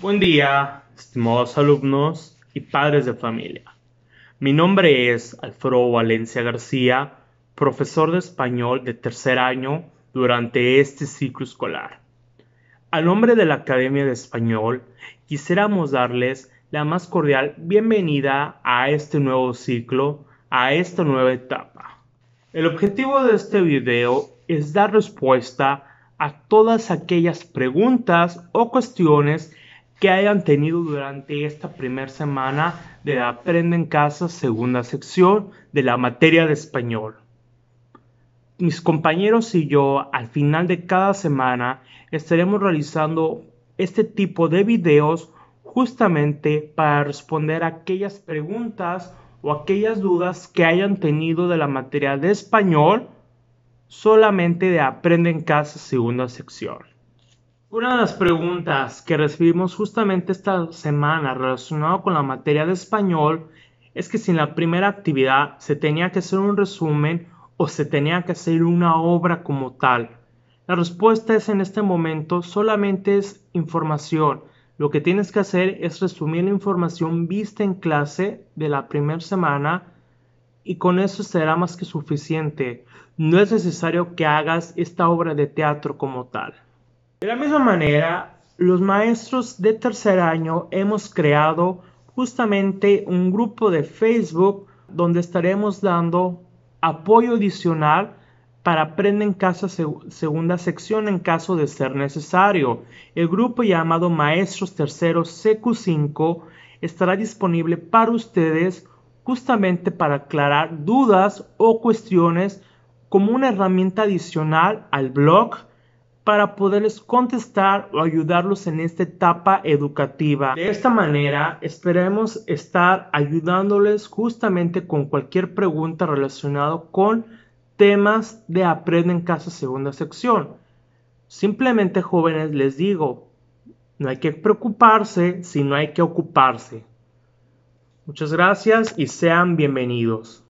Buen día, estimados alumnos y padres de familia. Mi nombre es Alfredo Valencia García, profesor de español de tercer año durante este ciclo escolar. Al nombre de la Academia de Español, quisiéramos darles la más cordial bienvenida a este nuevo ciclo, a esta nueva etapa. El objetivo de este video es dar respuesta a todas aquellas preguntas o cuestiones que hayan tenido durante esta primera semana de Aprende en Casa, segunda sección de la materia de español. Mis compañeros y yo, al final de cada semana, estaremos realizando este tipo de videos justamente para responder a aquellas preguntas o aquellas dudas que hayan tenido de la materia de español solamente de Aprende en Casa segunda sección. Una de las preguntas que recibimos justamente esta semana relacionado con la materia de español es que si en la primera actividad se tenía que hacer un resumen o se tenía que hacer una obra como tal. La respuesta es en este momento solamente es información. Lo que tienes que hacer es resumir la información vista en clase de la primera semana y con eso será más que suficiente. No es necesario que hagas esta obra de teatro como tal. De la misma manera, los maestros de tercer año hemos creado justamente un grupo de Facebook donde estaremos dando apoyo adicional para aprender en Casa segunda sección en caso de ser necesario. El grupo llamado Maestros Terceros CQ5 estará disponible para ustedes justamente para aclarar dudas o cuestiones como una herramienta adicional al blog para poderles contestar o ayudarlos en esta etapa educativa. De esta manera, esperemos estar ayudándoles justamente con cualquier pregunta relacionada con temas de Aprende en Casa Segunda Sección. Simplemente jóvenes les digo, no hay que preocuparse, sino hay que ocuparse. Muchas gracias y sean bienvenidos.